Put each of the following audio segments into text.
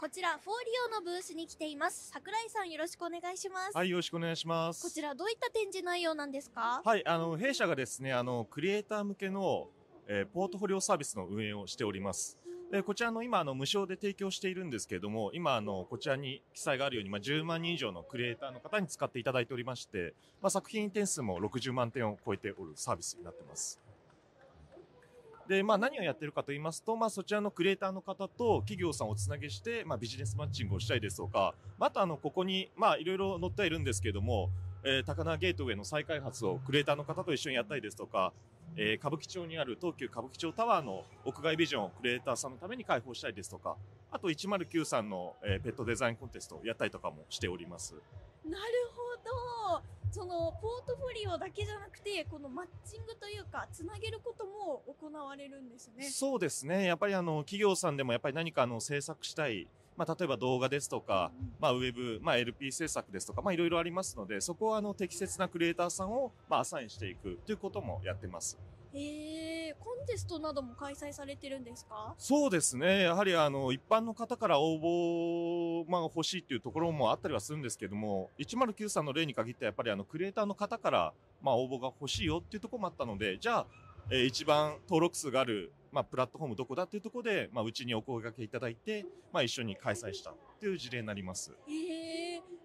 こちら、フォーリオのブースに来ています。桜井さん、よろしくお願いします。はい、よろしくお願いします。こちら、どういった展示内容なんですかはい、あの、弊社がですね、あの、クリエイター向けの、えー、ポートフォリオサービスの運営をしております。で、こちらの今、あの、無償で提供しているんですけれども、今、あの、こちらに記載があるように、まあ、10万人以上のクリエイターの方に使っていただいておりまして、まあ、作品点数も60万点を超えておるサービスになってます。で、まあ何をやってるかと言いますと、まあそちらのクリエイターの方と企業さんをつなげして、まあビジネスマッチングをしたいですとか、またあの、ここに、まあいろいろ載ってはいるんですけども、えー、高輪ゲートウェイの再開発をクリエイターの方と一緒にやったりですとか、えー、歌舞伎町にある東急歌舞伎町タワーの屋外ビジョンをクリエイターさんのために開放したりですとか、あと109さんの、えー、ペットデザインコンテストをやったりとかもしております。なるほそのポートフォリオだけじゃなくて、このマッチングというか、つなげることも行われるんですね。そうですね。やっぱりあの、企業さんでもやっぱり何かあの、制作したい、まあ、例えば動画ですとか、うん、まあ、ウェブ、まあ、LP 制作ですとか、まあ、いろいろありますので、そこはあの、適切なクリエーターさんを、まあ、アサインしていくということもやってます。ええー、コンテストなども開催されてるんですかそうですね。やはりあの、一般の方から応募、まあ、欲しいっていうところもあったりはするんですけども、109さんの例に限ってやっぱりあの、クリエイターの方から、まあ、応募が欲しいよっていうところもあったので、じゃあ、えー、一番登録数がある、まあ、プラットフォームどこだっていうところで、まあ、うちにお声掛けいただいて、まあ、一緒に開催したっていう事例になります。ええー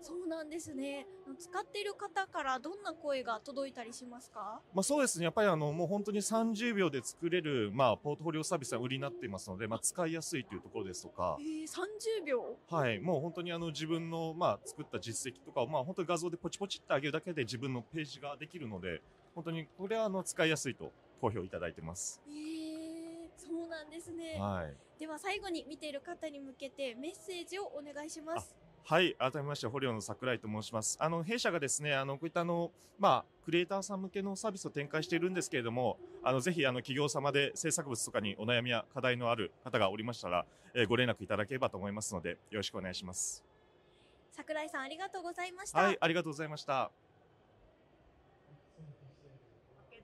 そうなんですね。使っている方からどんな声が届いたりしますか。まあ、そうですね。やっぱりあのもう本当に30秒で作れるまあポートフォリオサービスは売りになっていますので、まあ使いやすいというところですとか。ええー、30秒。はい。もう本当にあの自分のまあ作った実績とかをまあ本当に画像でポチポチって上げるだけで自分のページができるので、本当にこれはあの使いやすいと好評いただいてます。ええー、そうなんですね。はい。では最後に見ている方に向けてメッセージをお願いします。はい、改めまして、捕虜の桜井と申します。あの、弊社がですね、あの、こういったあの、まあ、クリエイターさん向けのサービスを展開しているんですけれども、あの、ぜひ、あの、企業様で制作物とかにお悩みや課題のある方がおりましたら、えー、ご連絡いただければと思いますので、よろしくお願いします。桜井さん、ありがとうございました。はい、ありがとうございました。